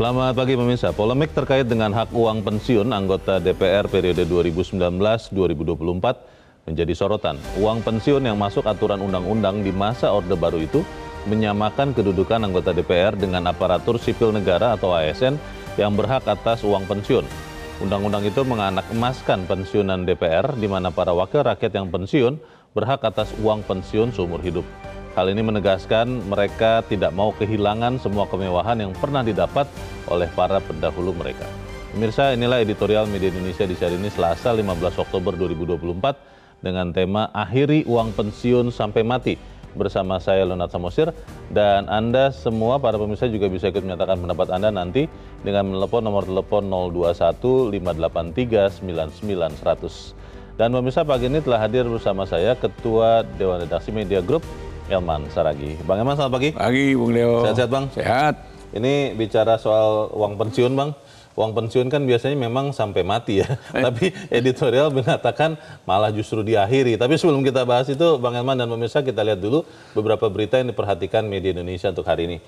Selamat pagi pemirsa. Polemik terkait dengan hak uang pensiun anggota DPR periode 2019-2024 menjadi sorotan. Uang pensiun yang masuk aturan undang-undang di masa Orde Baru itu menyamakan kedudukan anggota DPR dengan aparatur sipil negara atau ASN yang berhak atas uang pensiun. Undang-undang itu menganak emaskan pensiunan DPR di mana para wakil rakyat yang pensiun berhak atas uang pensiun seumur hidup. Hal ini menegaskan mereka tidak mau kehilangan semua kemewahan yang pernah didapat oleh para pendahulu mereka. Pemirsa, inilah editorial Media Indonesia di hari ini Selasa 15 Oktober 2024 dengan tema Akhiri Uang Pensiun Sampai Mati bersama saya Leonard Samosir dan Anda semua para pemirsa juga bisa ikut menyatakan pendapat Anda nanti dengan menelpon nomor telepon 021 583 99 Dan pemirsa pagi ini telah hadir bersama saya Ketua Dewan Redaksi Media Group Elman Saragi. Bang Elman selamat pagi. Pagi Bung Leo. Sehat-sehat Bang? Sehat. Ini bicara soal uang pensiun Bang. Uang pensiun kan biasanya memang sampai mati ya. Eh. Tapi editorial mengatakan malah justru diakhiri. Tapi sebelum kita bahas itu Bang Elman dan pemirsa kita lihat dulu beberapa berita yang diperhatikan media Indonesia untuk hari ini.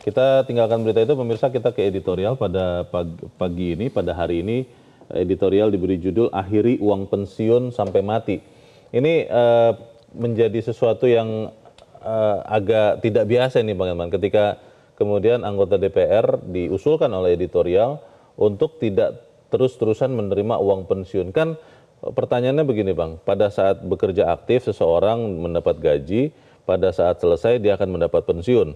Kita tinggalkan berita itu pemirsa kita ke editorial pada pagi, ini pada hari ini editorial diberi judul akhiri uang pensiun sampai mati. Ini uh, menjadi sesuatu yang Eh, agak tidak biasa nih Bang Herman ketika kemudian anggota DPR diusulkan oleh editorial untuk tidak terus-terusan menerima uang pensiun. Kan eh, pertanyaannya begini Bang, pada saat bekerja aktif seseorang mendapat gaji, pada saat selesai dia akan mendapat pensiun.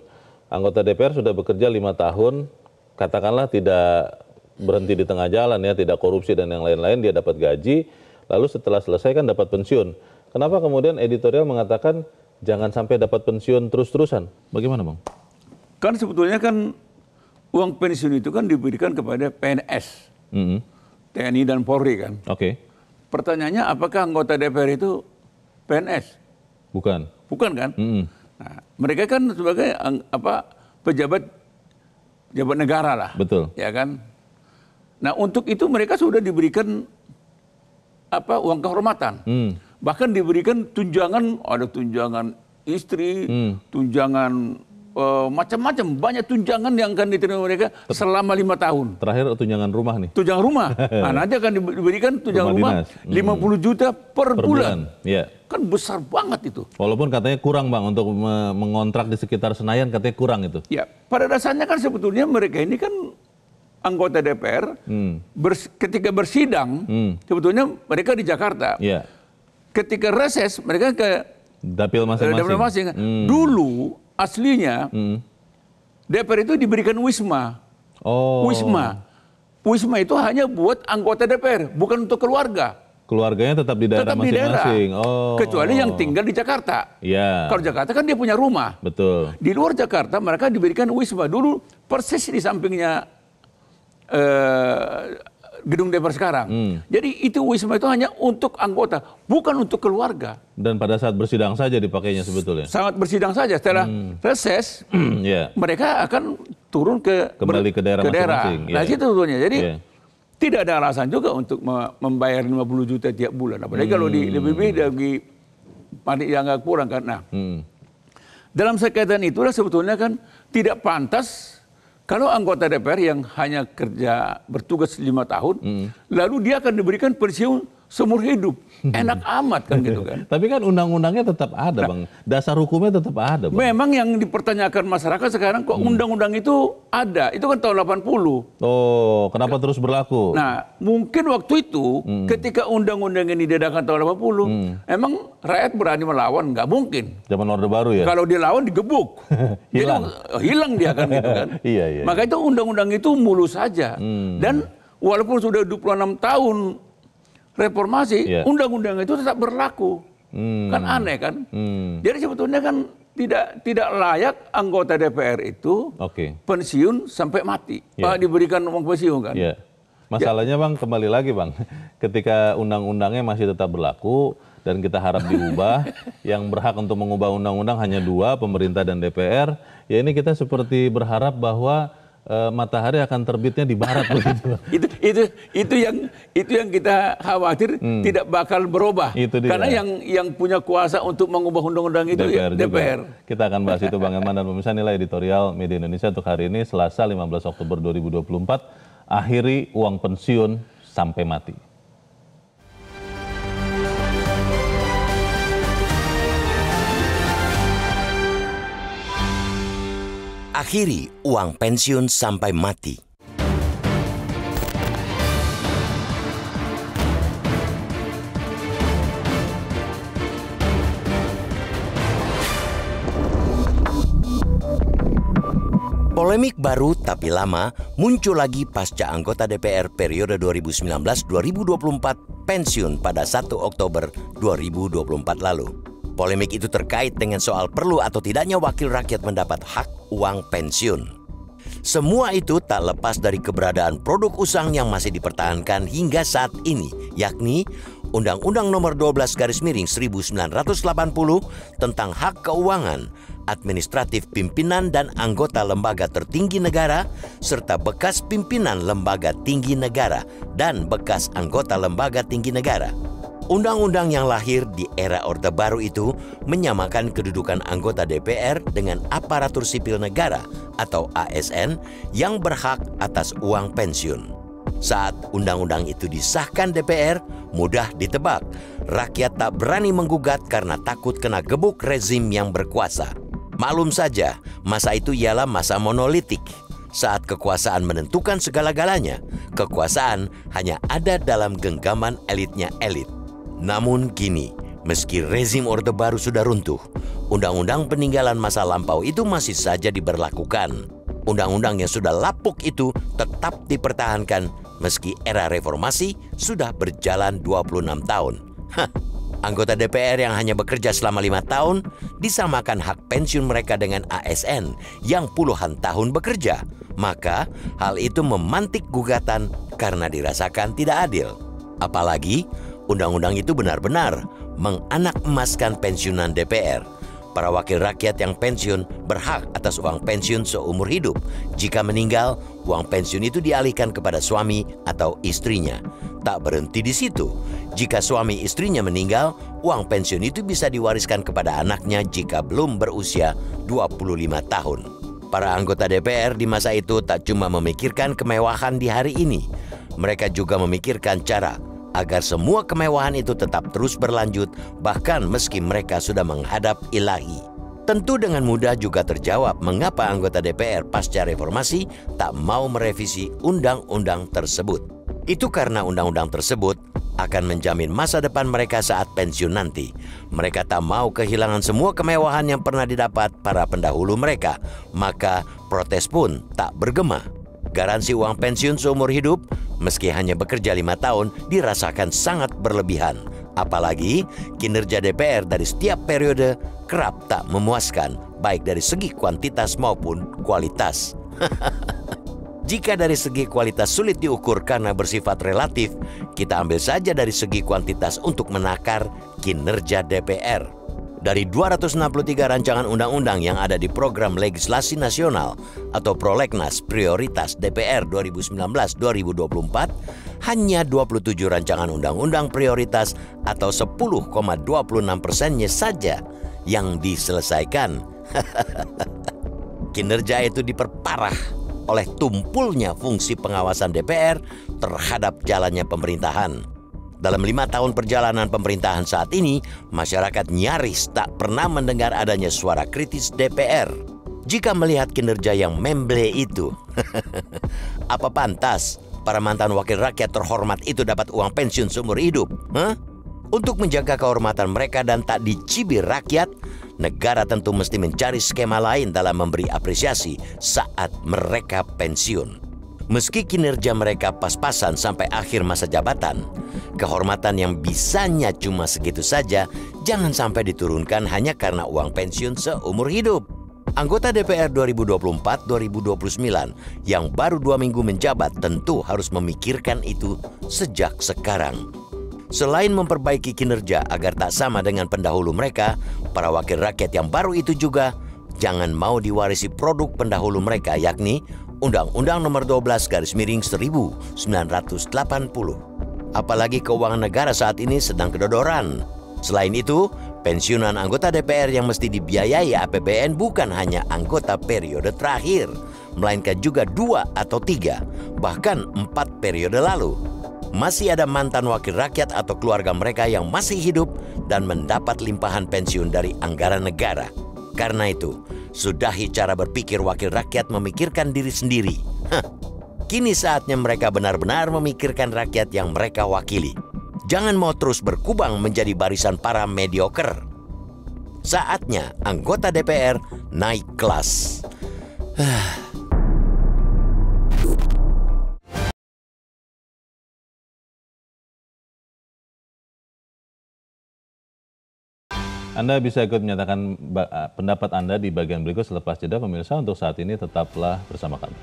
Anggota DPR sudah bekerja lima tahun, katakanlah tidak berhenti di tengah jalan ya, tidak korupsi dan yang lain-lain, dia dapat gaji, lalu setelah selesai kan dapat pensiun. Kenapa kemudian editorial mengatakan jangan sampai dapat pensiun terus-terusan. Bagaimana Bang? Kan sebetulnya kan uang pensiun itu kan diberikan kepada PNS, mm -hmm. TNI dan Polri kan. Oke. Okay. Pertanyaannya apakah anggota DPR itu PNS? Bukan. Bukan kan? Mm -hmm. nah, mereka kan sebagai apa pejabat pejabat negara lah. Betul. Ya kan? Nah untuk itu mereka sudah diberikan apa uang kehormatan. Mm bahkan diberikan tunjangan ada tunjangan istri, hmm. tunjangan uh, macam-macam banyak tunjangan yang akan diterima mereka selama lima tahun. Terakhir tunjangan rumah nih. Tunjangan rumah. Nah, nanti akan diberikan tunjangan rumah, hmm. lima puluh 50 juta per, per bulan. bulan. Yeah. Kan besar banget itu. Walaupun katanya kurang Bang untuk mengontrak di sekitar Senayan katanya kurang itu. Ya, pada dasarnya kan sebetulnya mereka ini kan anggota DPR hmm. bers ketika bersidang hmm. sebetulnya mereka di Jakarta. yeah ketika reses mereka ke dapil masing-masing. masing. Hmm. Dulu aslinya hmm. DPR itu diberikan wisma. Oh. Wisma. Wisma itu hanya buat anggota DPR, bukan untuk keluarga. Keluarganya tetap di daerah masing-masing. Oh. Kecuali yang tinggal di Jakarta. Iya. Kalau Jakarta kan dia punya rumah. Betul. Di luar Jakarta mereka diberikan wisma dulu persis di sampingnya eh, gedung DPR sekarang. Hmm. Jadi itu wisma itu hanya untuk anggota, bukan untuk keluarga. Dan pada saat bersidang saja dipakainya sebetulnya. Sangat bersidang saja. Setelah hmm. reses, yeah. Ya. mereka akan turun ke kembali ke daerah. Ke daerah. Masing -masing. Nah, yeah. itu tentunya. Jadi yeah. tidak ada alasan juga untuk membayar 50 juta tiap bulan. Apalagi hmm. kalau di hmm. lebih lagi panik yang nggak kurang karena hmm. dalam sekaitan itulah sebetulnya kan tidak pantas kalau anggota DPR yang hanya kerja bertugas lima tahun, hmm. lalu dia akan diberikan pensiun seumur hidup. Enak amat kan gitu kan. Tapi kan undang-undangnya tetap ada, nah, Bang. Dasar hukumnya tetap ada, Bang. Memang yang dipertanyakan masyarakat sekarang kok hmm. undang-undang hmm. itu ada. Itu kan tahun 80. Oh, kenapa terus berlaku? Nah, mungkin waktu itu hmm. ketika undang-undang ini diadakan tahun 80, hmm. emang rakyat berani melawan Gak mungkin. Zaman Orde Baru ya. Kalau dilawan digebuk. hilang. Jadi, eh, hilang dia kan gitu kan. Iya, iya, iya. Maka itu undang-undang itu mulus saja. Hmm. Dan walaupun sudah 26 tahun reformasi, iya. undang-undang itu tetap berlaku. Hmm. Kan aneh kan? Hmm. Jadi sebetulnya kan tidak tidak layak anggota DPR itu okay. pensiun sampai mati. Yeah. diberikan uang pensiun kan? Yeah. Masalahnya ya. Bang kembali lagi Bang. Ketika undang-undangnya masih tetap berlaku dan kita harap diubah, yang berhak untuk mengubah undang-undang hanya dua, pemerintah dan DPR. Ya ini kita seperti berharap bahwa uh, matahari akan terbitnya di barat begitu. itu itu itu yang itu yang kita khawatir hmm. tidak bakal berubah. Itu dia. Karena yang yang punya kuasa untuk mengubah undang-undang itu ya, DPR. DPR. Kita akan bahas itu Bang Herman dan pemirsa nilai editorial Media Indonesia untuk hari ini Selasa 15 Oktober 2024 akhiri uang pensiun sampai mati. Akhiri uang pensiun sampai mati. Polemik baru tapi lama muncul lagi pasca anggota DPR periode 2019-2024 pensiun pada 1 Oktober 2024 lalu. Polemik itu terkait dengan soal perlu atau tidaknya wakil rakyat mendapat hak uang pensiun. Semua itu tak lepas dari keberadaan produk usang yang masih dipertahankan hingga saat ini, yakni Undang-Undang Nomor 12 Garis Miring 1980 tentang hak keuangan, administratif pimpinan dan anggota lembaga tertinggi negara serta bekas pimpinan lembaga tinggi negara dan bekas anggota lembaga tinggi negara. Undang-undang yang lahir di era Orde Baru itu menyamakan kedudukan anggota DPR dengan aparatur sipil negara atau ASN yang berhak atas uang pensiun. Saat undang-undang itu disahkan DPR, mudah ditebak. Rakyat tak berani menggugat karena takut kena gebuk rezim yang berkuasa. Malum saja, masa itu ialah masa monolitik. Saat kekuasaan menentukan segala-galanya, kekuasaan hanya ada dalam genggaman elitnya elit. Namun kini, meski rezim Orde Baru sudah runtuh, undang-undang peninggalan masa lampau itu masih saja diberlakukan. Undang-undang yang sudah lapuk itu tetap dipertahankan meski era reformasi sudah berjalan 26 tahun. Hah, anggota DPR yang hanya bekerja selama lima tahun disamakan hak pensiun mereka dengan ASN yang puluhan tahun bekerja. Maka hal itu memantik gugatan karena dirasakan tidak adil. Apalagi Undang-undang itu benar-benar menganak emaskan pensiunan DPR. Para wakil rakyat yang pensiun berhak atas uang pensiun seumur hidup. Jika meninggal, uang pensiun itu dialihkan kepada suami atau istrinya. Tak berhenti di situ. Jika suami istrinya meninggal, uang pensiun itu bisa diwariskan kepada anaknya jika belum berusia 25 tahun. Para anggota DPR di masa itu tak cuma memikirkan kemewahan di hari ini, mereka juga memikirkan cara agar semua kemewahan itu tetap terus berlanjut bahkan meski mereka sudah menghadap ilahi. Tentu dengan mudah juga terjawab mengapa anggota DPR pasca reformasi tak mau merevisi undang-undang tersebut. Itu karena undang-undang tersebut akan menjamin masa depan mereka saat pensiun nanti. Mereka tak mau kehilangan semua kemewahan yang pernah didapat para pendahulu mereka, maka protes pun tak bergema. Garansi uang pensiun seumur hidup meski hanya bekerja lima tahun, dirasakan sangat berlebihan. Apalagi kinerja DPR dari setiap periode kerap tak memuaskan, baik dari segi kuantitas maupun kualitas. Jika dari segi kualitas sulit diukur karena bersifat relatif, kita ambil saja dari segi kuantitas untuk menakar kinerja DPR dari 263 rancangan undang-undang yang ada di Program Legislasi Nasional atau Prolegnas Prioritas DPR 2019-2024, hanya 27 rancangan undang-undang prioritas atau 10,26 persennya saja yang diselesaikan. Kinerja itu diperparah oleh tumpulnya fungsi pengawasan DPR terhadap jalannya pemerintahan. Dalam lima tahun perjalanan pemerintahan saat ini, masyarakat nyaris tak pernah mendengar adanya suara kritis DPR. Jika melihat kinerja yang memble itu, apa pantas para mantan wakil rakyat terhormat itu dapat uang pensiun seumur hidup? Huh? Untuk menjaga kehormatan mereka dan tak dicibir rakyat, negara tentu mesti mencari skema lain dalam memberi apresiasi saat mereka pensiun. Meski kinerja mereka pas-pasan sampai akhir masa jabatan, kehormatan yang bisanya cuma segitu saja jangan sampai diturunkan hanya karena uang pensiun seumur hidup. Anggota DPR 2024-2029 yang baru dua minggu menjabat tentu harus memikirkan itu sejak sekarang. Selain memperbaiki kinerja agar tak sama dengan pendahulu mereka, para wakil rakyat yang baru itu juga jangan mau diwarisi produk pendahulu mereka yakni Undang-Undang Nomor 12 Garis Miring 1980. Apalagi keuangan negara saat ini sedang kedodoran. Selain itu, pensiunan anggota DPR yang mesti dibiayai APBN bukan hanya anggota periode terakhir, melainkan juga dua atau tiga, bahkan empat periode lalu masih ada mantan wakil rakyat atau keluarga mereka yang masih hidup dan mendapat limpahan pensiun dari anggaran negara. Karena itu, Sudahi cara berpikir wakil rakyat memikirkan diri sendiri. Hah. Kini saatnya mereka benar-benar memikirkan rakyat yang mereka wakili. Jangan mau terus berkubang menjadi barisan para mediocre. Saatnya anggota DPR naik kelas. Huh. Anda bisa ikut menyatakan pendapat Anda di bagian berikut selepas jeda pemirsa untuk saat ini tetaplah bersama kami.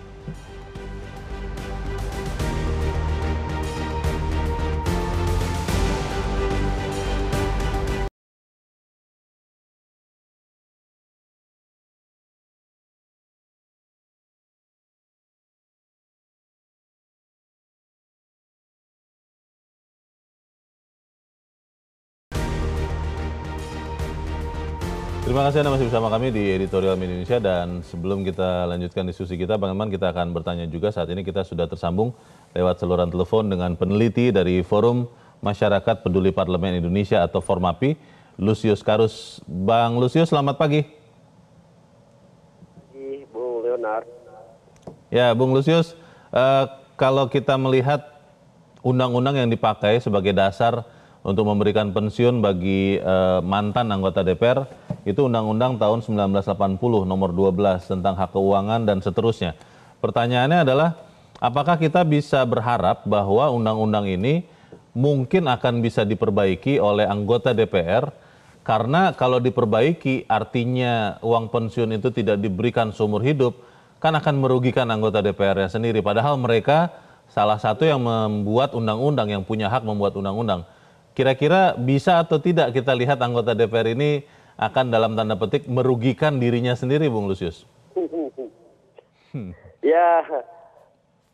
kasih Anda masih bersama kami di Editorial Media Indonesia dan sebelum kita lanjutkan diskusi kita, Bang Eman, kita akan bertanya juga saat ini kita sudah tersambung lewat saluran telepon dengan peneliti dari Forum Masyarakat Peduli Parlemen Indonesia atau Formapi, Lucius Karus. Bang Lucius, selamat pagi. Bung Leonard. Ya, Bung Lucius, eh, kalau kita melihat undang-undang yang dipakai sebagai dasar untuk memberikan pensiun bagi eh, mantan anggota DPR, itu Undang-Undang tahun 1980 nomor 12 tentang hak keuangan dan seterusnya. Pertanyaannya adalah apakah kita bisa berharap bahwa undang-undang ini mungkin akan bisa diperbaiki oleh anggota DPR karena kalau diperbaiki artinya uang pensiun itu tidak diberikan seumur hidup kan akan merugikan anggota DPR-nya sendiri padahal mereka salah satu yang membuat undang-undang yang punya hak membuat undang-undang kira-kira bisa atau tidak kita lihat anggota DPR ini akan dalam tanda petik merugikan dirinya sendiri, Bung Lusius? hmm. Ya,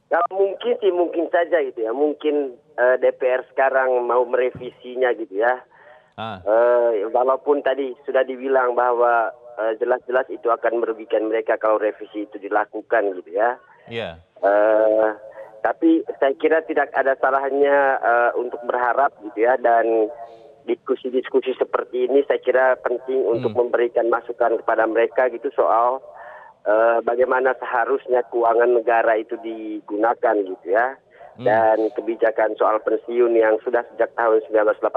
kalau ya mungkin sih mungkin saja gitu ya. Mungkin uh, eh, DPR sekarang mau merevisinya gitu ya. Ah. Uh, walaupun tadi sudah dibilang bahwa eh, jelas-jelas uh, itu akan merugikan mereka kalau revisi itu dilakukan gitu ya. Iya. Yeah. Uh, tapi saya kira tidak ada salahnya uh, untuk berharap gitu ya dan diskusi-diskusi seperti ini saya kira penting hmm. untuk memberikan masukan kepada mereka gitu soal uh, bagaimana seharusnya keuangan negara itu digunakan gitu ya. Hmm. Dan kebijakan soal pensiun yang sudah sejak tahun 1980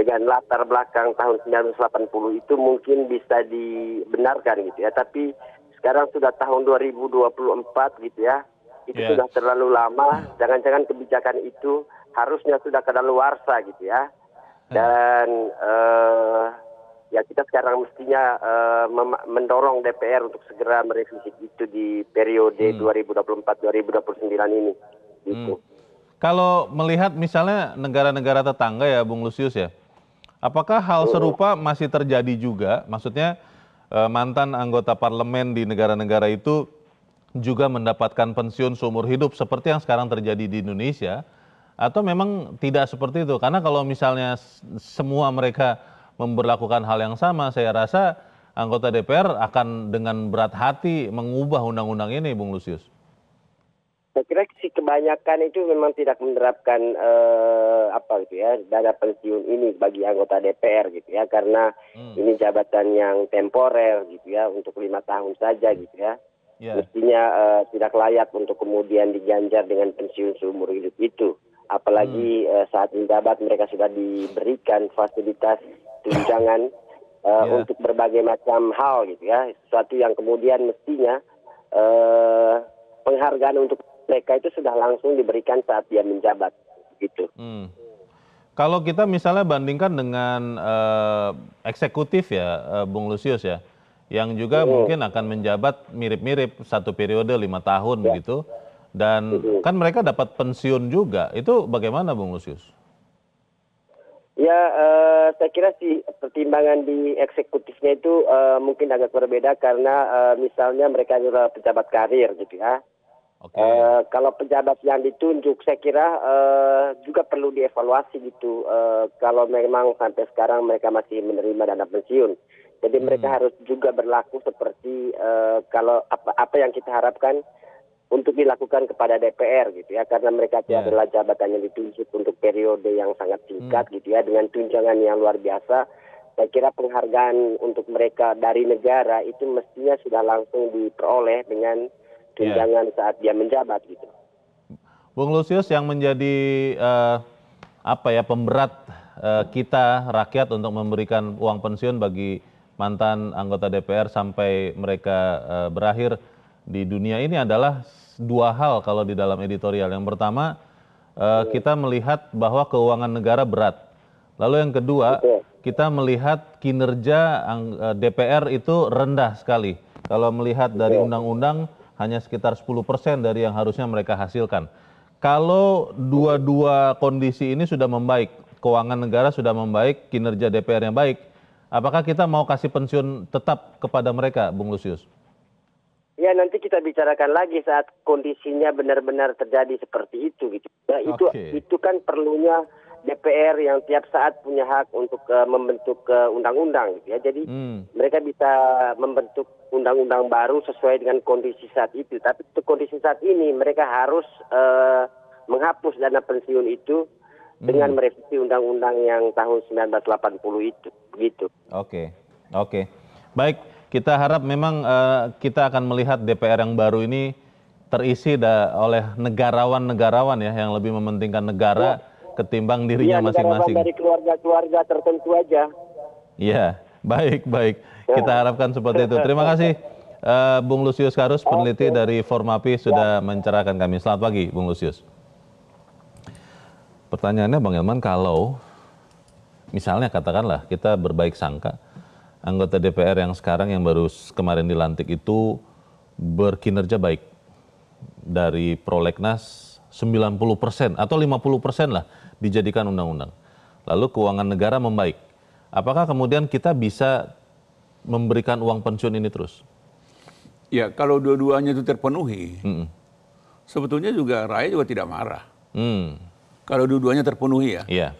dengan latar belakang tahun 1980 itu mungkin bisa dibenarkan gitu ya. Tapi sekarang sudah tahun 2024 gitu ya. Itu yeah. sudah terlalu lama. Jangan-jangan kebijakan itu harusnya sudah kadaluarsa gitu ya dan eh, ya kita sekarang mestinya eh, mendorong dpr untuk segera merevisi itu di periode 2024-2029 hmm. ini. Gitu. Hmm. Kalau melihat misalnya negara-negara tetangga ya, Bung Lusius ya, apakah hal hmm. serupa masih terjadi juga? Maksudnya eh, mantan anggota parlemen di negara-negara itu juga mendapatkan pensiun seumur hidup seperti yang sekarang terjadi di Indonesia atau memang tidak seperti itu karena kalau misalnya semua mereka memperlakukan hal yang sama saya rasa anggota DPR akan dengan berat hati mengubah undang-undang ini Bung Lusius saya kira si kebanyakan itu memang tidak menerapkan eh, apa gitu ya dana pensiun ini bagi anggota DPR gitu ya karena hmm. ini jabatan yang temporer gitu ya untuk lima tahun saja gitu ya yeah. mestinya eh, tidak layak untuk kemudian diganjar dengan pensiun seumur hidup itu apalagi hmm. uh, saat menjabat mereka sudah diberikan fasilitas tunjangan uh, eh, yeah. untuk berbagai macam hal gitu ya sesuatu yang kemudian mestinya uh, penghargaan untuk mereka itu sudah langsung diberikan saat dia menjabat gitu. Hmm. Kalau kita misalnya bandingkan dengan uh, eksekutif ya, uh, Bung Lusius ya, yang juga hmm. mungkin akan menjabat mirip-mirip satu periode lima tahun ya. begitu. Dan kan mereka dapat pensiun juga. Itu bagaimana Bung Lusius? Ya, uh, saya kira sih pertimbangan di eksekutifnya itu uh, mungkin agak berbeda karena uh, misalnya mereka adalah pejabat karir gitu ya. Okay. Uh, kalau pejabat yang ditunjuk, saya kira uh, juga perlu dievaluasi gitu. Uh, kalau memang sampai sekarang mereka masih menerima dana pensiun, jadi hmm. mereka harus juga berlaku seperti uh, kalau apa, apa yang kita harapkan untuk dilakukan kepada DPR gitu ya karena mereka itu yeah. adalah jabatannya ditunjuk untuk periode yang sangat singkat hmm. gitu ya dengan tunjangan yang luar biasa saya kira penghargaan untuk mereka dari negara itu mestinya sudah langsung diperoleh dengan ya. tunjangan yeah. saat dia menjabat gitu. Bung Lusius yang menjadi uh, apa ya pemberat uh, kita rakyat untuk memberikan uang pensiun bagi mantan anggota DPR sampai mereka uh, berakhir di dunia ini adalah dua hal kalau di dalam editorial. Yang pertama, eh, kita melihat bahwa keuangan negara berat. Lalu yang kedua, kita melihat kinerja eh, DPR itu rendah sekali. Kalau melihat dari undang-undang hanya sekitar 10% dari yang harusnya mereka hasilkan. Kalau dua-dua kondisi ini sudah membaik, keuangan negara sudah membaik, kinerja DPR yang baik, apakah kita mau kasih pensiun tetap kepada mereka, Bung Lusius? Ya nanti kita bicarakan lagi saat kondisinya benar-benar terjadi seperti itu gitu. Ya, itu okay. itu kan perlunya DPR yang tiap saat punya hak untuk uh, membentuk undang eh, undang-undang gitu ya. Jadi hmm. mereka bisa membentuk undang-undang baru sesuai dengan kondisi saat itu. Tapi untuk kondisi saat ini mereka harus uh, menghapus dana pensiun itu hmm. dengan merevisi undang-undang yang tahun 1980 itu. Begitu. Oke. Okay. Oke. Okay. Baik kita harap memang eh, kita akan melihat DPR yang baru ini terisi oleh negarawan-negarawan ya yang lebih mementingkan negara ya. ketimbang iya, dirinya masing-masing. Ya, dari keluarga-keluarga tertentu aja. Iya, baik baik. Ya. Kita harapkan seperti itu. Terima ya. kasih uh, Bung Lusius Karus peneliti dari Formapi sudah mencerahkan kami. Selamat pagi Bung Lusius. Pertanyaannya Bang Ilman, kalau misalnya katakanlah kita berbaik sangka anggota DPR yang sekarang yang baru kemarin dilantik itu berkinerja baik. Dari prolegnas 90% atau 50% lah dijadikan undang-undang. Lalu keuangan negara membaik. Apakah kemudian kita bisa memberikan uang pensiun ini terus? Ya, kalau dua-duanya itu terpenuhi, mm -mm. sebetulnya juga rakyat juga tidak marah. Mm. Kalau dua-duanya terpenuhi ya, yeah.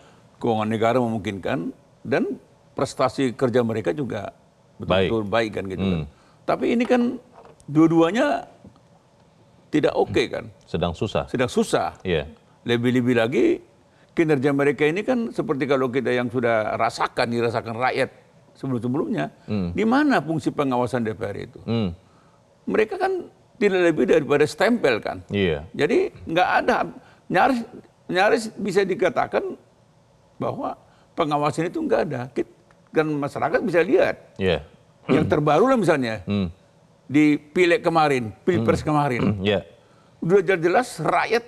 keuangan negara memungkinkan dan prestasi kerja mereka juga betul-betul baik. baik kan gitu kan. hmm. kan. Tapi ini kan dua-duanya tidak hmm. oke okay, kan. Sedang susah. Sedang susah. Yeah. Lebih-lebih lagi kinerja mereka ini kan seperti kalau kita yang sudah rasakan dirasakan rakyat sebelum-sebelumnya. Hmm. Di mana fungsi pengawasan DPR itu? Hmm. Mereka kan tidak lebih daripada stempel kan. Yeah. Jadi nggak ada nyaris nyaris bisa dikatakan bahwa pengawasan itu nggak ada. Kita, dan masyarakat bisa lihat. Yeah. Yang terbaru lah misalnya mm. di pilek kemarin, pilpres mm. kemarin, hmm, yeah. Iya. jelas-jelas rakyat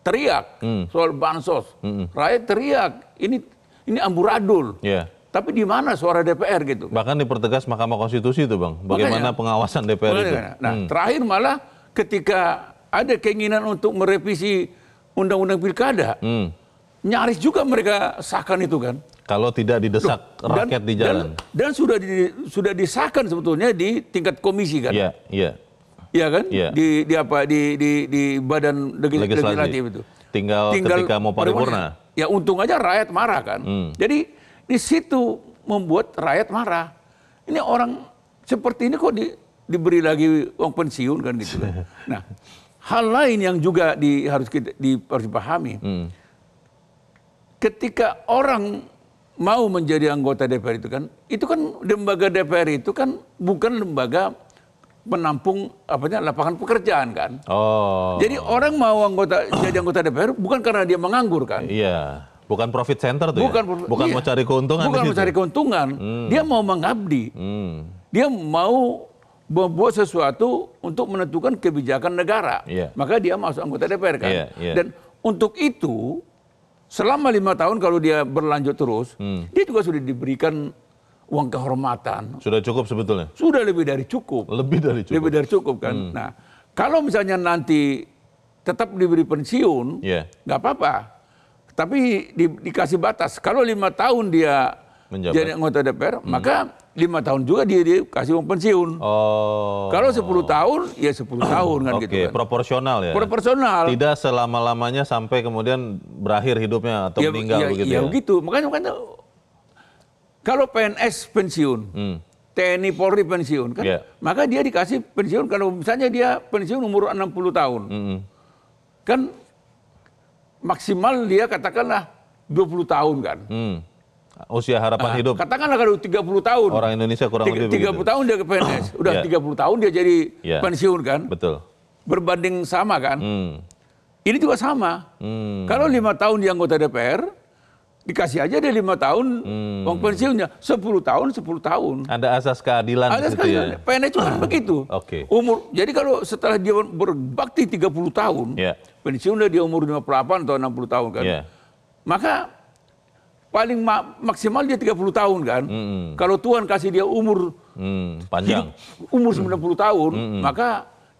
teriak mm. soal bansos, mm. rakyat teriak ini ini amburadul. Yeah. Tapi di mana suara DPR gitu? Bahkan dipertegas Mahkamah Konstitusi itu bang, bagaimana makanya, pengawasan DPR makanya, itu? Nah mm. terakhir malah ketika ada keinginan untuk merevisi undang-undang pilkada, mm. nyaris juga mereka sahkan itu kan. Kalau tidak didesak Loh, rakyat dan, di jalan. Dan, dan sudah di, sudah disahkan sebetulnya di tingkat komisi kan? Iya, iya. Iya kan? Ya. Di di apa di di di badan legislatif, legislatif itu. Tinggal, Tinggal ketika mau paripurna. Ya untung aja rakyat marah kan. Hmm. Jadi di situ membuat rakyat marah. Ini orang seperti ini kok di, diberi lagi uang pensiun kan gitu. Kan? nah, hal lain yang juga di, harus kita di, harus dipahami. Hmm. Ketika orang mau menjadi anggota DPR itu kan, itu kan lembaga DPR itu kan bukan lembaga menampung apanya lapangan pekerjaan kan. Oh. Jadi orang mau anggota jadi anggota DPR bukan karena dia menganggur kan. Iya. Bukan profit center tuh ya? bukan, ya? Bukan iya. mau cari keuntungan. Bukan mau cari keuntungan. Hmm. Dia mau mengabdi. Hmm. Dia mau membuat sesuatu untuk menentukan kebijakan negara. Yeah. Maka dia masuk anggota DPR kan. Yeah, yeah. Dan untuk itu selama lima tahun kalau dia berlanjut terus, hmm. dia juga sudah diberikan uang kehormatan. Sudah cukup sebetulnya. Sudah lebih dari cukup. Lebih dari cukup. Lebih dari cukup kan. Hmm. Nah, kalau misalnya nanti tetap diberi pensiun, iya. nggak yeah. apa-apa. Tapi di, dikasih batas. Kalau lima tahun dia Menjabat. jadi anggota DPR, hmm. maka lima tahun juga dia dikasih uang pensiun. Oh. Kalau sepuluh tahun, ya sepuluh tahun kan okay. gitu kan. proporsional ya. Proporsional. Tidak selama-lamanya sampai kemudian berakhir hidupnya atau ya, meninggal ya, begitu ya. Ya gitu. makanya, makanya kalau PNS pensiun, hmm. TNI Polri pensiun kan, yeah. maka dia dikasih pensiun kalau misalnya dia pensiun umur 60 tahun. Hmm. Kan maksimal dia katakanlah 20 tahun kan. Hmm. Usia oh, harapan nah, hidup. Katakanlah kalau 30 tahun. Orang Indonesia kurang lebih 30 begitu. tahun dia ke PNS. Udah yeah. 30 tahun dia jadi yeah. pensiun kan? Betul. Berbanding sama kan? Hmm. Ini juga sama. Hmm. Kalau 5 tahun di anggota DPR, dikasih aja dia 5 tahun hmm. uang pensiunnya 10 tahun 10 tahun ada asas keadilan ada asas ya. keadilan ya? PNS juga cuma begitu Oke. okay. umur jadi kalau setelah dia berbakti 30 tahun yeah. pensiunnya dia umur 58 atau 60 tahun kan yeah. maka paling ma maksimal dia 30 tahun kan. Mm. Kalau Tuhan kasih dia umur mm. panjang hidup, umur 90 mm. puluh tahun, mm. maka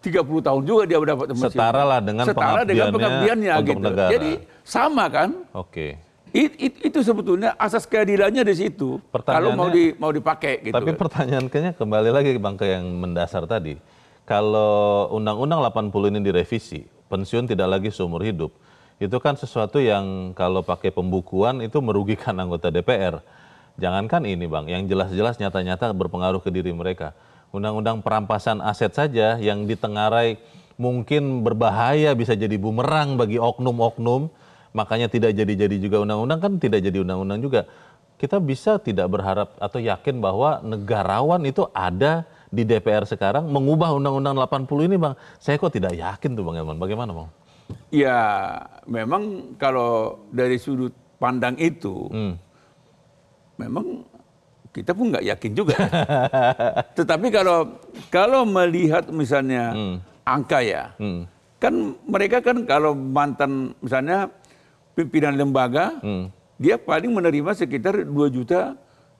30 tahun juga dia dapat Setara lah dengan Setara pengabdiannya, dengan pengabdiannya gitu. Negara. Jadi sama kan? Oke. Okay. It, it, itu sebetulnya asas keadilannya di situ. Kalau mau di mau dipakai gitu. Tapi pertanyaannya kembali lagi Bang ke yang mendasar tadi. Kalau Undang-Undang 80 ini direvisi, pensiun tidak lagi seumur hidup itu kan sesuatu yang kalau pakai pembukuan itu merugikan anggota DPR. Jangankan ini bang, yang jelas-jelas nyata-nyata berpengaruh ke diri mereka. Undang-undang perampasan aset saja yang ditengarai mungkin berbahaya bisa jadi bumerang bagi oknum-oknum. Makanya tidak jadi-jadi juga undang-undang kan tidak jadi undang-undang juga. Kita bisa tidak berharap atau yakin bahwa negarawan itu ada di DPR sekarang mengubah undang-undang 80 ini bang. Saya kok tidak yakin tuh bang Elman. Bagaimana bang? ya memang kalau dari sudut pandang itu hmm. memang kita pun nggak yakin juga tetapi kalau kalau melihat misalnya hmm. angka ya hmm. kan mereka kan kalau mantan misalnya pimpinan lembaga dia paling menerima sekitar dua juta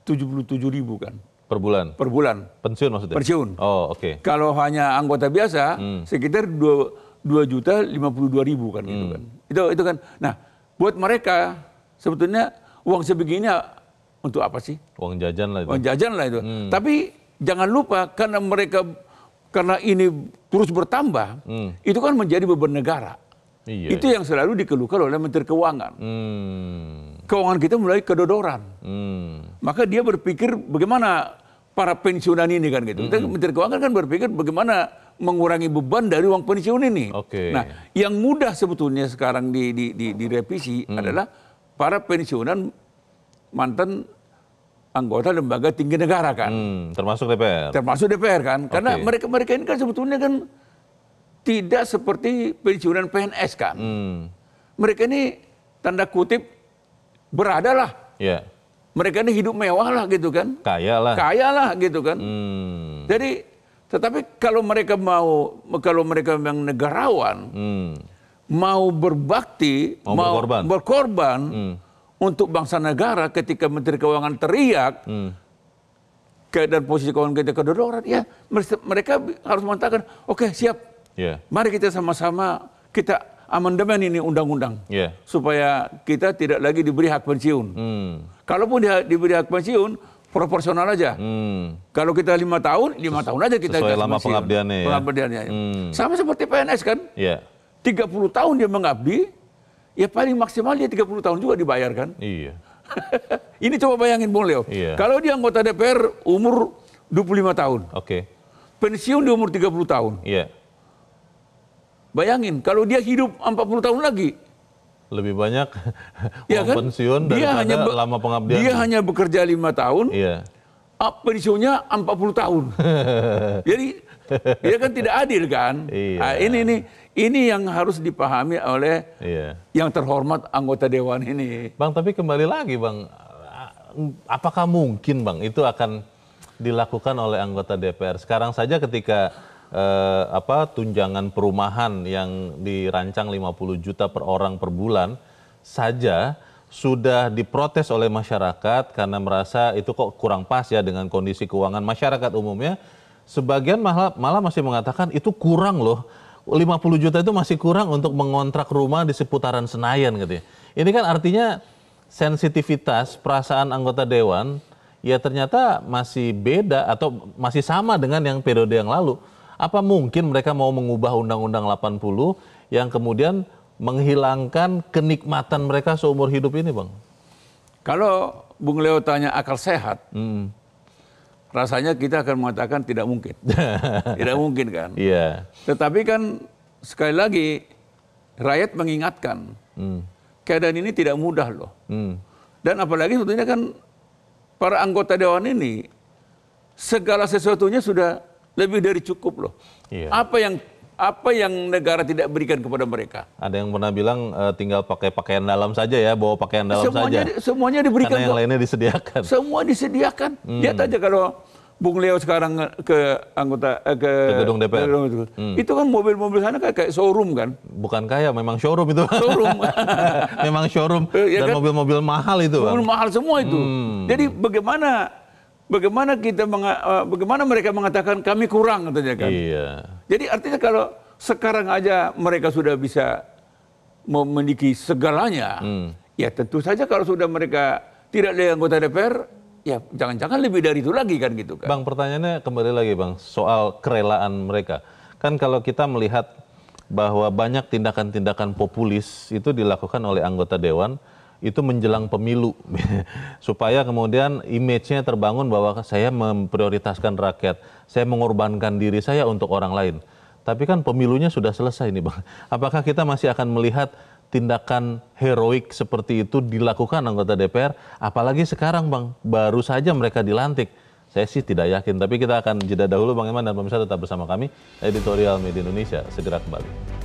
tujuh puluh tujuh ribu kan per bulan per bulan pensiun maksudnya pensiun oh oke okay. kalau hanya anggota biasa sekitar dua dua juta lima puluh dua ribu kan gitu hmm. kan. Itu itu kan. Nah, buat mereka sebetulnya uang sebegini untuk apa sih? Uang jajan lah itu. Uang jajan lah itu. Hmm. Tapi jangan lupa karena mereka karena ini terus bertambah, hmm. itu kan menjadi beban negara. Iya, itu iya. yang selalu dikeluhkan oleh Menteri Keuangan. Hmm. Keuangan kita mulai kedodoran. Hmm. Maka dia berpikir bagaimana para pensiunan ini kan gitu. Hmm. Menteri Keuangan kan berpikir bagaimana mengurangi beban dari uang pensiun ini. Okay. Nah, yang mudah sebetulnya sekarang di, di, di, direvisi hmm. adalah para pensiunan mantan anggota lembaga tinggi negara kan. Hmm, termasuk DPR. Termasuk DPR kan. Karena mereka-mereka okay. ini kan sebetulnya kan tidak seperti pensiunan PNS kan. Hmm. Mereka ini tanda kutip beradalah. Yeah. Mereka ini hidup mewah lah gitu kan. Kaya lah. Kaya lah gitu kan. Hmm. Jadi tetapi kalau mereka mau, kalau mereka memang negarawan, hmm. mau berbakti, mau, mau berkorban, berkorban hmm. untuk bangsa negara ketika Menteri Keuangan teriak, hmm. ke, dan posisi keuangan kita kedodoran, ya mereka harus mengatakan, oke okay, siap, yeah. mari kita sama-sama kita amandemen ini undang-undang yeah. supaya kita tidak lagi diberi hak pensiun. Hmm. Kalaupun dia diberi hak pensiun, proporsional aja. Hmm. Kalau kita lima tahun, lima tahun aja kita sesuai lama pengabdiannya. Ya? Pengabdiannya. Ya. Hmm. Sama seperti PNS kan. Iya. Yeah. 30 tahun dia mengabdi, ya paling maksimal dia puluh tahun juga dibayarkan kan. Iya. Ini coba bayangin Bung Leo. Iya. Kalau dia anggota DPR umur 25 tahun. Oke. Okay. Pensiun di umur 30 tahun. Iya. Bayangin kalau dia hidup 40 tahun lagi, lebih banyak ya kan? pensiun dia hanya lama pengabdian. Dia hanya bekerja lima tahun. Iya. Ah, pensiunnya 40 tahun. Jadi dia kan tidak adil kan? Iya. Nah, ini ini ini yang harus dipahami oleh iya. yang terhormat anggota dewan ini. Bang, tapi kembali lagi, Bang, apakah mungkin, Bang, itu akan dilakukan oleh anggota DPR? Sekarang saja ketika eh, apa tunjangan perumahan yang dirancang 50 juta per orang per bulan saja sudah diprotes oleh masyarakat karena merasa itu kok kurang pas ya dengan kondisi keuangan masyarakat umumnya. Sebagian malah, malah masih mengatakan itu kurang loh. 50 juta itu masih kurang untuk mengontrak rumah di seputaran Senayan gitu ya. Ini kan artinya sensitivitas perasaan anggota dewan ya ternyata masih beda atau masih sama dengan yang periode yang lalu. Apa mungkin mereka mau mengubah Undang-Undang 80 yang kemudian menghilangkan kenikmatan mereka seumur hidup ini, Bang? Kalau Bung Leo tanya akal sehat, hmm. rasanya kita akan mengatakan tidak mungkin. tidak mungkin kan? Iya. Yeah. Tetapi kan sekali lagi rakyat mengingatkan hmm. keadaan ini tidak mudah loh. Hmm. Dan apalagi sebetulnya kan para anggota dewan ini segala sesuatunya sudah lebih dari cukup loh. Iya. Apa yang apa yang negara tidak berikan kepada mereka? Ada yang pernah bilang e, tinggal pakai pakaian dalam saja ya, bawa pakaian dalam semuanya saja. semuanya diberikan. Karena yang lainnya disediakan. Semua disediakan. Hmm. Lihat aja kalau Bung Leo sekarang ke anggota eh, ke, ke gedung DPR. Gedung itu. Hmm. itu kan mobil-mobil sana kayak, kayak showroom kan? Bukan kayak, memang showroom itu. Showroom. memang showroom eh, ya dan kan? mobil-mobil kan? mahal itu. Mobil bang. mahal semua itu. Hmm. Jadi bagaimana Bagaimana kita menga, eh, bagaimana mereka mengatakan kami kurang katanya kan? Iya. Jadi artinya kalau sekarang aja mereka sudah bisa memiliki segalanya, hmm. ya tentu saja kalau sudah mereka tidak ada anggota DPR, ya jangan-jangan lebih dari itu lagi kan gitu kan. Bang pertanyaannya kembali lagi bang soal kerelaan mereka. Kan kalau kita melihat bahwa banyak tindakan-tindakan populis itu dilakukan oleh anggota dewan itu menjelang pemilu supaya kemudian image-nya terbangun bahwa saya memprioritaskan rakyat, saya mengorbankan diri saya untuk orang lain. Tapi kan pemilunya sudah selesai nih Bang. Apakah kita masih akan melihat tindakan heroik seperti itu dilakukan anggota DPR apalagi sekarang Bang baru saja mereka dilantik. Saya sih tidak yakin, tapi kita akan jeda dahulu Bang Iman dan pemirsa tetap bersama kami. Editorial Media Indonesia segera kembali.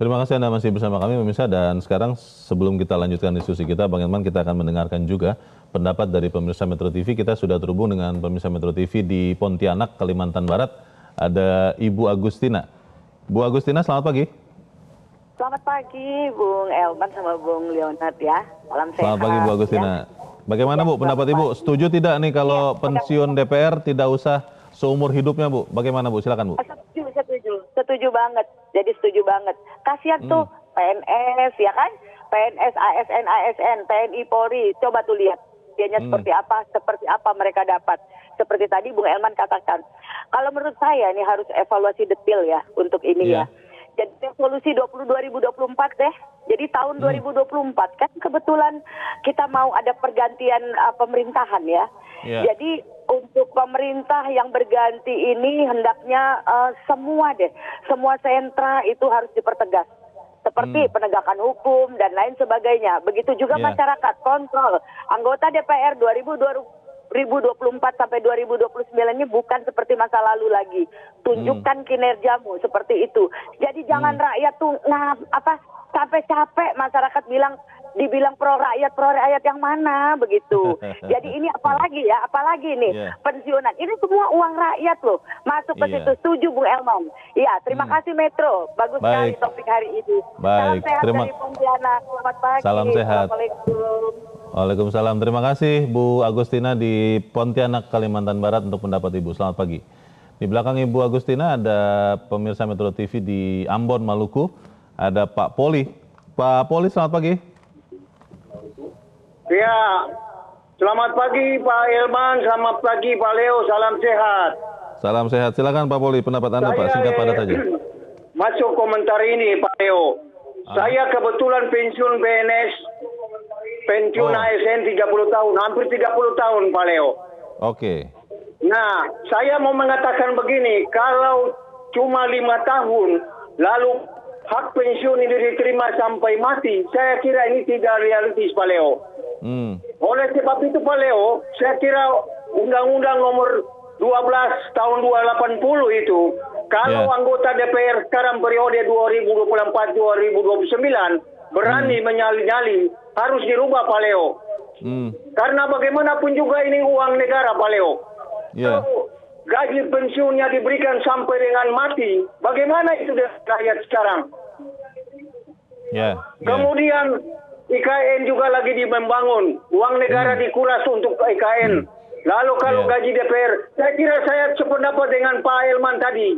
Terima kasih Anda masih bersama kami pemirsa dan sekarang sebelum kita lanjutkan diskusi kita Bang Irman kita akan mendengarkan juga pendapat dari pemirsa Metro TV. Kita sudah terhubung dengan pemirsa Metro TV di Pontianak, Kalimantan Barat. Ada Ibu Agustina. Bu Agustina selamat pagi. Selamat pagi Bung Elman sama Bung Leonard ya. Salam sehat. Selamat pagi Bu Agustina. Ya. Bagaimana Bu ya, pendapat Ibu? Setuju tidak nih kalau ya, pensiun DPR tidak usah seumur hidupnya Bu? Bagaimana Bu? Silakan Bu setuju, setuju banget. Jadi setuju banget. Kasihan hmm. tuh PNS ya kan? PNS, ASN, ASN, TNI, Polri. Coba tuh lihat dianya hmm. seperti apa, seperti apa mereka dapat. Seperti tadi Bung Elman katakan. Kalau menurut saya ini harus evaluasi detail ya untuk ini yeah. ya. Jadi resolusi 20 2024 deh. Jadi tahun hmm. 2024 kan kebetulan kita mau ada pergantian uh, pemerintahan ya. Yeah. Jadi untuk pemerintah yang berganti ini hendaknya uh, semua deh, semua sentra itu harus dipertegas seperti hmm. penegakan hukum dan lain sebagainya. Begitu juga yeah. masyarakat kontrol anggota DPR 2024 sampai 2029 ini bukan seperti masa lalu lagi. Tunjukkan hmm. kinerjamu seperti itu. Jadi jangan hmm. rakyat tuh nah apa sampai capek masyarakat bilang dibilang pro rakyat pro rakyat yang mana begitu. Jadi ini apalagi ya, apalagi nih yeah. pensiunan. Ini semua uang rakyat loh. Masuk ke yeah. situ setuju Bung Elmong. Iya, terima hmm. kasih Metro. Bagus sekali topik hari ini. Baik. Salam sehat terima... dari Pontianak. Selamat pagi. Salam sehat. Waalaikumsalam. Waalaikumsalam. Terima kasih Bu Agustina di Pontianak Kalimantan Barat untuk pendapat Ibu. Selamat pagi. Di belakang Ibu Agustina ada pemirsa Metro TV di Ambon Maluku. Ada Pak Poli. Pak Poli selamat pagi. Ya, selamat pagi Pak Elman, selamat pagi Pak Leo, salam sehat. Salam sehat. Silakan Pak Poli, pendapat Anda Saya, Pak, singkat padat saja. Masuk komentar ini Pak Leo. Ah. Saya kebetulan pensiun BNS, pensiun oh. ASN 30 tahun, hampir 30 tahun Pak Leo. Oke. Okay. Nah, saya mau mengatakan begini, kalau cuma lima tahun, lalu hak pensiun ini diterima sampai mati, saya kira ini tidak realistis, Pak Leo. Hmm. Oleh sebab itu Pak Leo, saya kira Undang-Undang Nomor 12 Tahun 280 itu kalau yeah. anggota DPR sekarang periode 2024-2029 berani hmm. menyali-nyali harus dirubah Pak Leo. Hmm. Karena bagaimanapun juga ini uang negara Pak Leo. Yeah. Kalau gaji pensiunnya diberikan sampai dengan mati, bagaimana itu rakyat sekarang? Yeah. Ya. Kemudian IKN juga lagi dibangun, uang negara hmm. dikuras untuk IKN. Hmm. Lalu kalau yeah. gaji DPR, saya kira saya sependapat dengan Pak Elman tadi.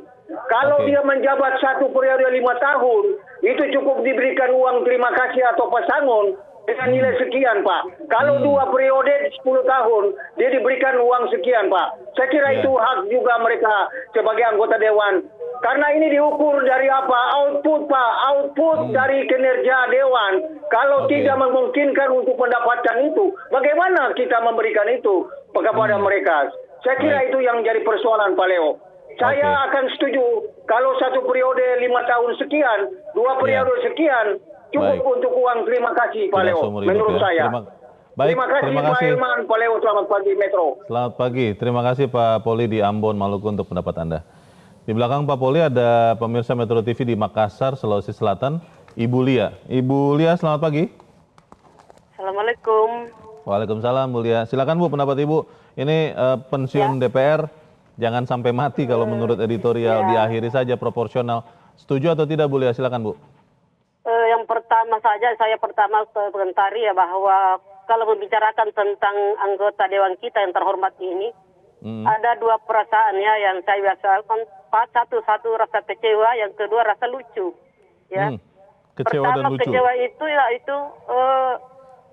Kalau okay. dia menjabat satu periode lima tahun, itu cukup diberikan uang terima kasih atau pasangon dengan hmm. nilai sekian Pak. Kalau hmm. dua periode sepuluh tahun, dia diberikan uang sekian Pak. Saya kira yeah. itu hak juga mereka sebagai anggota Dewan karena ini diukur dari apa? Output, Pak. Output hmm. dari kinerja dewan. Kalau okay. tidak memungkinkan untuk mendapatkan itu, bagaimana kita memberikan itu kepada hmm. mereka? Saya kira hmm. itu yang jadi persoalan, Pak Leo. Saya okay. akan setuju kalau satu periode lima tahun sekian, dua periode yeah. sekian, cukup Baik. untuk uang terima kasih, Pak Leo. Menurut ya. saya. Terima... Baik, terima kasih, terima kasih. Pak Ilman, Pak Leo, selamat pagi Metro. Selamat pagi, terima kasih Pak Poli di Ambon, Maluku untuk pendapat Anda. Di belakang Pak Poli ada pemirsa Metro TV di Makassar, Sulawesi Selatan, Ibu Lia. Ibu Lia, selamat pagi. Assalamualaikum. Waalaikumsalam, Bu Lia. Silakan Bu, pendapat Ibu. Ini uh, pensiun ya. DPR jangan sampai mati kalau hmm, menurut editorial ya. diakhiri saja proporsional. Setuju atau tidak, Bu Lia? Silakan Bu. Uh, yang pertama saja saya pertama komentari ya bahwa kalau membicarakan tentang anggota dewan kita yang terhormat ini hmm. ada dua perasaan ya yang saya biasa satu satu rasa kecewa yang kedua rasa lucu ya hmm. kecewa pertama dan lucu. kecewa itu ya itu uh, eh,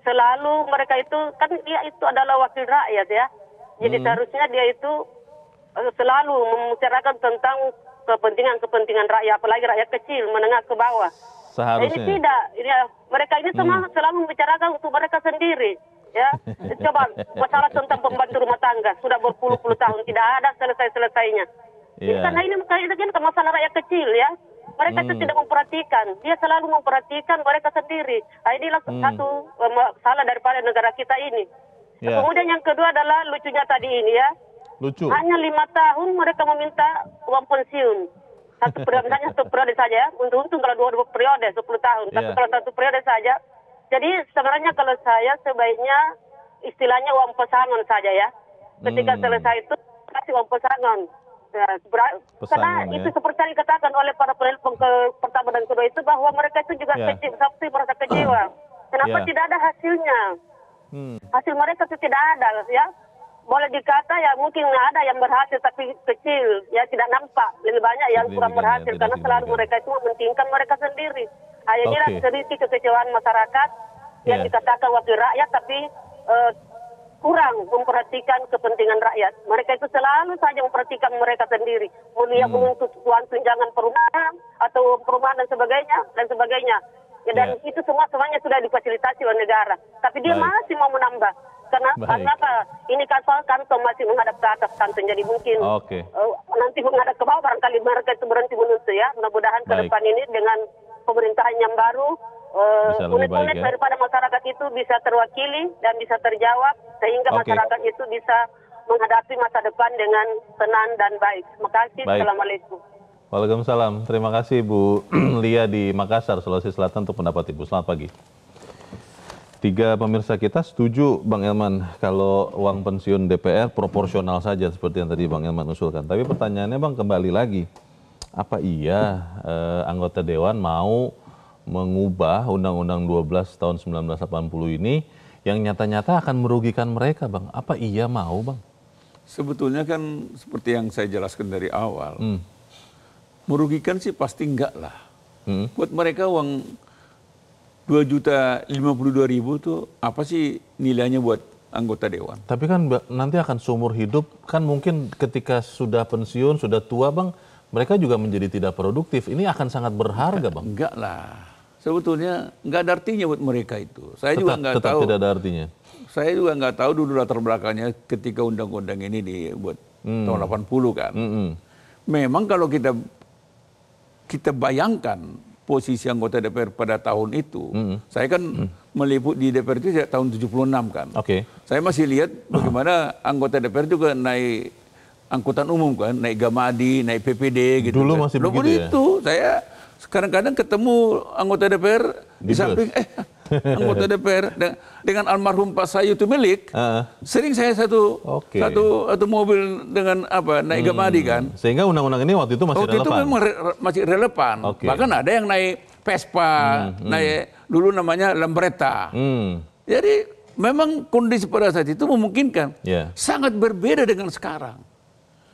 selalu mereka itu kan dia itu adalah wakil rakyat ya jadi hmm. seharusnya dia itu uh, selalu membicarakan tentang kepentingan-kepentingan rakyat apalagi rakyat kecil menengah ke bawah nah, seharusnya ini tidak ini, mereka ini hmm. selalu membicarakan untuk mereka sendiri ya coba masalah tentang pembantu rumah tangga sudah berpuluh-puluh tahun tidak ada selesai-selesainya yeah. karena ini kan masalah rakyat kecil ya mereka hmm. tidak memperhatikan dia selalu memperhatikan mereka sendiri nah, inilah hmm. satu um, salah daripada negara kita ini yeah. kemudian yang kedua adalah lucunya tadi ini ya lucu hanya lima tahun mereka meminta uang pensiun satu periode, satu periode saja ya. Untung-untung kalau dua, dua periode, 10 tahun. Tapi yeah. kalau satu periode saja, jadi sebenarnya kalau saya sebaiknya istilahnya uang pesangon saja ya. Ketika hmm. selesai itu kasih uang pesangon. Ya, karena ya. itu seperti yang dikatakan oleh para penelpon ke pertama dan kedua itu bahwa mereka itu juga yeah. kecil, saksi merasa kecewa. Kenapa yeah. tidak ada hasilnya? Hmm. Hasil mereka itu tidak ada ya boleh dikata ya mungkin ada yang berhasil tapi kecil ya tidak nampak lebih banyak yang lebih kurang berhasil karena selalu mereka itu mementingkan mereka sendiri akhirnya okay. sedikit kekecewaan masyarakat yang yeah. dikatakan wakil rakyat tapi uh, kurang memperhatikan kepentingan rakyat mereka itu selalu saja memperhatikan mereka sendiri hmm. menuntut uang tunjangan perumahan atau perumahan dan sebagainya dan sebagainya ya, dan yeah. itu semua semuanya sudah difasilitasi oleh negara tapi dia Baik. masih mau menambah karena karena Kenapa? Ini kan soal kantong masih menghadap ke atas kantong jadi mungkin okay. uh, eh, nanti menghadap ke bawah barangkali mereka itu berhenti menuntut ya. Mudah-mudahan ke depan ini dengan pemerintahan yang baru eh, unit-unit uh, ya. daripada masyarakat itu bisa terwakili dan bisa terjawab sehingga okay. masyarakat itu bisa menghadapi masa depan dengan tenang dan baik. Terima kasih. Baik. Assalamualaikum. Waalaikumsalam. Terima kasih Bu Lia di Makassar, Sulawesi Selatan untuk pendapat Ibu. Selamat pagi. Tiga pemirsa kita setuju Bang Elman kalau uang pensiun DPR proporsional saja seperti yang tadi Bang Elman usulkan. Tapi pertanyaannya Bang kembali lagi, apa iya eh, anggota Dewan mau mengubah Undang-Undang 12 tahun 1980 ini yang nyata-nyata akan merugikan mereka Bang? Apa iya mau Bang? Sebetulnya kan seperti yang saya jelaskan dari awal, hmm. merugikan sih pasti enggak lah. Hmm. Buat mereka uang dua juta lima puluh dua ribu tuh apa sih nilainya buat anggota dewan? Tapi kan nanti akan seumur hidup kan mungkin ketika sudah pensiun sudah tua bang mereka juga menjadi tidak produktif. Ini akan sangat berharga bang. Enggak lah. Sebetulnya enggak ada artinya buat mereka itu. Saya tetap, juga enggak tetap tahu. Tidak ada artinya. Saya juga enggak tahu dulu latar belakangnya ketika undang-undang ini dibuat hmm. tahun 80 kan. Hmm, hmm. Memang kalau kita kita bayangkan posisi anggota DPR pada tahun itu. Mm Saya kan mm. meliput di DPR itu sejak tahun 76 kan. Okay. Saya masih lihat bagaimana anggota DPR juga naik angkutan umum kan, naik Gamadi, naik PPD gitu. Dulu kan. masih Lalu begitu ya? itu saya sekarang kadang ketemu anggota DPR di, di samping eh anggota DPR dengan, almarhum Pak Sayu itu milik. Uh. Sering saya satu okay. satu satu mobil dengan apa naik hmm. Gamadi kan. Sehingga undang-undang ini waktu itu masih waktu relevan. Waktu itu memang re masih relevan. Okay. Bahkan ada yang naik Vespa, hmm, hmm. naik dulu namanya Lambretta. Hmm. Jadi memang kondisi pada saat itu memungkinkan. Yeah. Sangat berbeda dengan sekarang.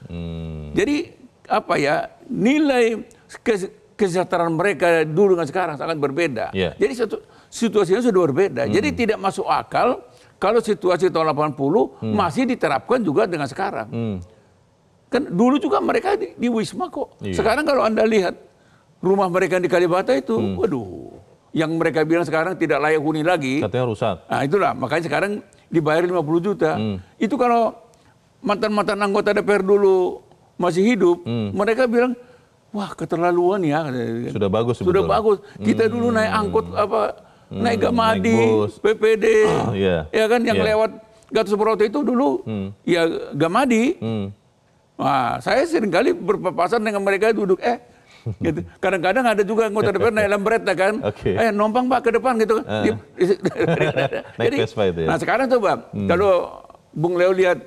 Hmm. Jadi apa ya nilai kes kesejahteraan mereka dulu dengan sekarang sangat berbeda. Yeah. Jadi satu situasinya sudah berbeda. Hmm. Jadi tidak masuk akal kalau situasi tahun 80 hmm. masih diterapkan juga dengan sekarang. Hmm. Kan dulu juga mereka di, di Wisma kok. Iya. Sekarang kalau Anda lihat rumah mereka di Kalibata itu, hmm. waduh, yang mereka bilang sekarang tidak layak huni lagi. Katanya rusak. Nah itulah, makanya sekarang dibayar 50 juta. Hmm. Itu kalau mantan-mantan anggota DPR dulu masih hidup, hmm. mereka bilang, wah keterlaluan ya. Sudah bagus. Sudah betul. bagus. Kita hmm. dulu naik angkot apa hmm, naik Gamadi, Madi, PPD, oh, yeah. Iya, ya kan yang yeah. lewat Gatot Subroto itu dulu hmm. ya Gamadi. Hmm. Wah, saya kali berpapasan dengan mereka duduk eh gitu. Kadang-kadang ada juga anggota DPR naik Lambretta ya kan. Okay. Eh numpang Pak ke depan gitu kan. Jadi, ya? Nah, sekarang tuh Bang, hmm. kalau Bung Leo lihat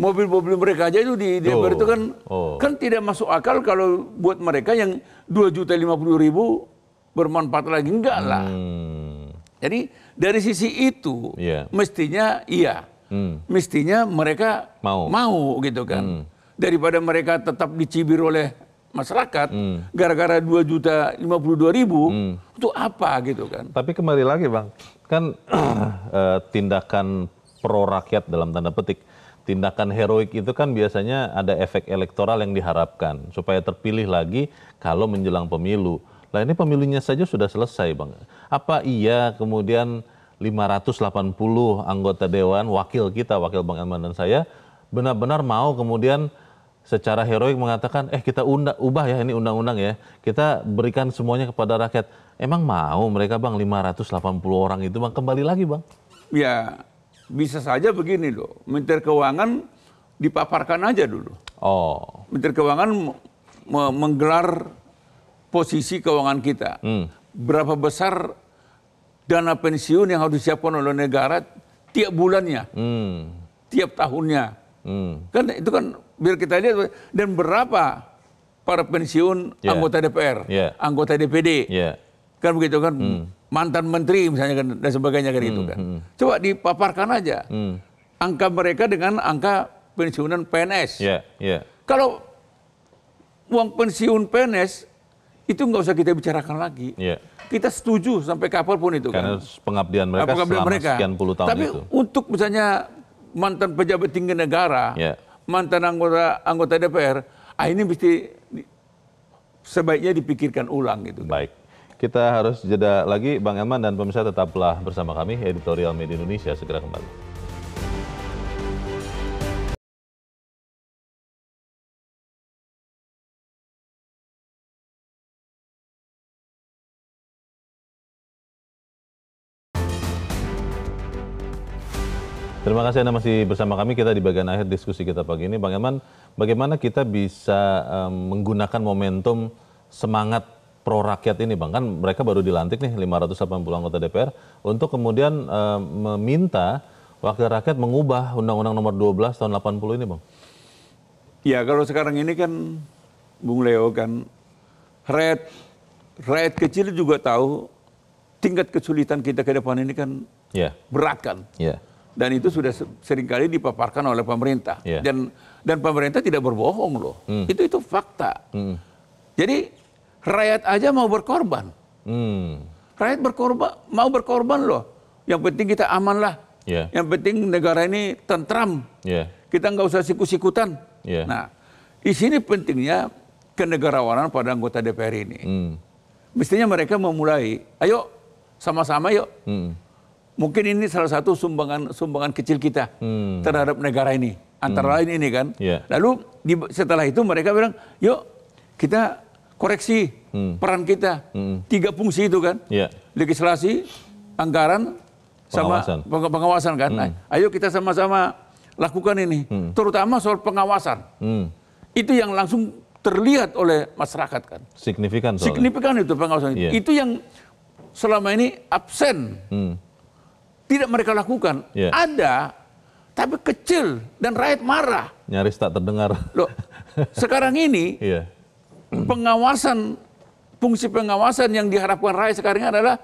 mobil-mobil mereka aja itu di DPR itu kan oh. kan tidak masuk akal kalau buat mereka yang 2 juta 50 ribu bermanfaat lagi enggak lah. Hmm. Jadi dari sisi itu yeah. mestinya iya, hmm. mestinya mereka mau, mau gitu kan. Hmm. Daripada mereka tetap dicibir oleh masyarakat hmm. gara-gara hmm. dua juta lima puluh dua ribu hmm. itu apa gitu kan? Tapi kembali lagi bang, kan eh, tindakan pro rakyat dalam tanda petik, tindakan heroik itu kan biasanya ada efek elektoral yang diharapkan supaya terpilih lagi kalau menjelang pemilu. Lah ini pemilunya saja sudah selesai Bang. Apa iya kemudian 580 anggota dewan wakil kita, wakil Bang Elman dan saya benar-benar mau kemudian secara heroik mengatakan eh kita undang ubah ya ini undang-undang ya. Kita berikan semuanya kepada rakyat. Emang mau mereka Bang 580 orang itu Bang kembali lagi Bang? Ya, bisa saja begini loh. Menteri Keuangan dipaparkan aja dulu. Oh. Menteri Keuangan menggelar posisi keuangan kita. Hmm. Berapa besar dana pensiun yang harus disiapkan oleh negara tiap bulannya, hmm. tiap tahunnya. Hmm. Kan itu kan biar kita lihat dan berapa para pensiun yeah. anggota DPR, yeah. anggota DPD. Yeah. Kan begitu kan hmm. mantan menteri misalnya kan dan sebagainya kan gitu hmm. itu kan. Hmm. Coba dipaparkan aja. Hmm. Angka mereka dengan angka pensiunan PNS. Yeah. Yeah. Kalau uang pensiun PNS itu nggak usah kita bicarakan lagi. Yeah. Kita setuju sampai kapal pun itu Karena kan. pengabdian mereka ah, pengabdian selama mereka. sekian puluh tahun Tapi itu. untuk misalnya mantan pejabat tinggi negara, yeah. mantan anggota anggota DPR, ah ini mesti sebaiknya dipikirkan ulang gitu. Kan. Baik. Kita harus jeda lagi Bang Elman dan pemirsa tetaplah bersama kami editorial Media Indonesia segera kembali. Terima kasih Anda masih bersama kami. Kita di bagian akhir diskusi kita pagi ini. Bang Eman, bagaimana kita bisa um, menggunakan momentum semangat pro rakyat ini Bang? Kan mereka baru dilantik nih 580 anggota DPR untuk kemudian um, meminta wakil rakyat mengubah Undang-Undang nomor 12 tahun 80 ini Bang. Ya kalau sekarang ini kan Bung Leo kan rakyat, rakyat kecil juga tahu tingkat kesulitan kita ke depan ini kan yeah. berat kan. Yeah dan itu sudah seringkali dipaparkan oleh pemerintah yeah. dan dan pemerintah tidak berbohong loh hmm. itu itu fakta hmm. jadi rakyat aja mau berkorban hmm. rakyat berkorban mau berkorban loh yang penting kita aman lah yeah. yang penting negara ini tentram yeah. kita nggak usah siku-sikutan yeah. nah di sini pentingnya kenegarawanan pada anggota DPR ini hmm. mestinya mereka memulai ayo sama-sama yuk hmm. Mungkin ini salah satu sumbangan sumbangan kecil kita hmm. terhadap negara ini. Antara hmm. lain ini kan. Yeah. Lalu di, setelah itu mereka bilang, "Yuk kita koreksi hmm. peran kita." Hmm. Tiga fungsi itu kan. Yeah. Legislasi, anggaran sama pengawasan, pengawasan kan. Hmm. Nah, ayo kita sama-sama lakukan ini, hmm. terutama soal pengawasan. Hmm. Itu yang langsung terlihat oleh masyarakat kan. Signifikan Signifikan itu pengawasan yeah. itu. Itu yang selama ini absen. Hmm tidak mereka lakukan. Ya. Ada, tapi kecil dan rakyat marah. Nyaris tak terdengar. Loh, sekarang ini ya. pengawasan, fungsi pengawasan yang diharapkan rakyat sekarang adalah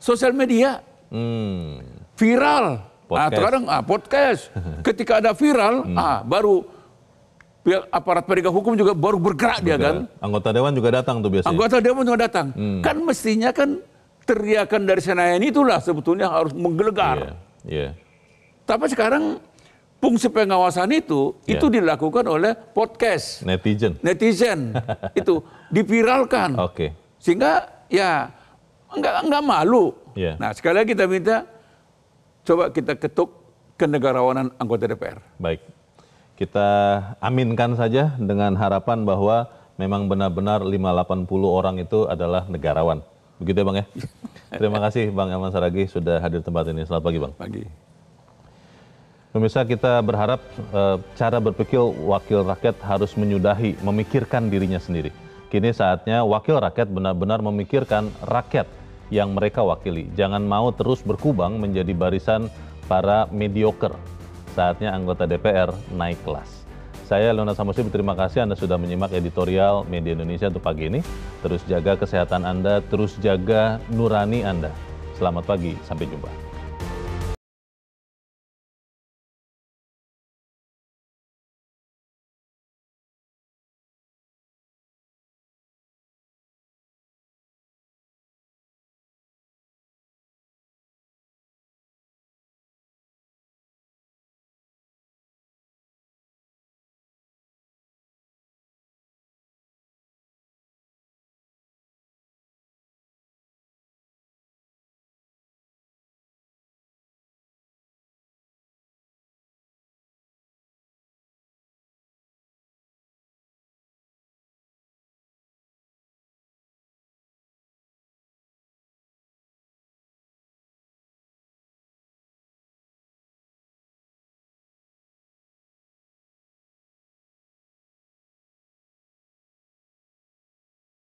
sosial media, hmm. viral, podcast. Ah, terkadang ah, podcast. Ah, Ketika ada viral, hmm. ah, baru pihak aparat penegak hukum juga baru bergerak, bergerak dia kan. Anggota dewan juga datang tuh biasanya. Anggota dewan juga datang. Hmm. Kan mestinya kan teriakan dari Senayan itulah sebetulnya harus menggelegar. Yeah. Yeah. Tapi sekarang fungsi pengawasan itu yeah. itu dilakukan oleh podcast netizen netizen itu dipiralkan okay. sehingga ya enggak enggak malu yeah. nah sekali lagi kita minta coba kita ketuk kenegarawanan anggota DPR baik kita aminkan saja dengan harapan bahwa memang benar-benar 580 orang itu adalah negarawan Begitu ya Bang ya. Terima kasih Bang Elman Saragi sudah hadir tempat ini. Selamat pagi Bang. Pagi. Pemirsa kita berharap e, cara berpikir wakil rakyat harus menyudahi memikirkan dirinya sendiri. Kini saatnya wakil rakyat benar-benar memikirkan rakyat yang mereka wakili. Jangan mau terus berkubang menjadi barisan para mediocre. Saatnya anggota DPR naik kelas. Saya Leona Samosir berterima kasih Anda sudah menyimak editorial Media Indonesia untuk pagi ini. Terus jaga kesehatan Anda, terus jaga nurani Anda. Selamat pagi, sampai jumpa.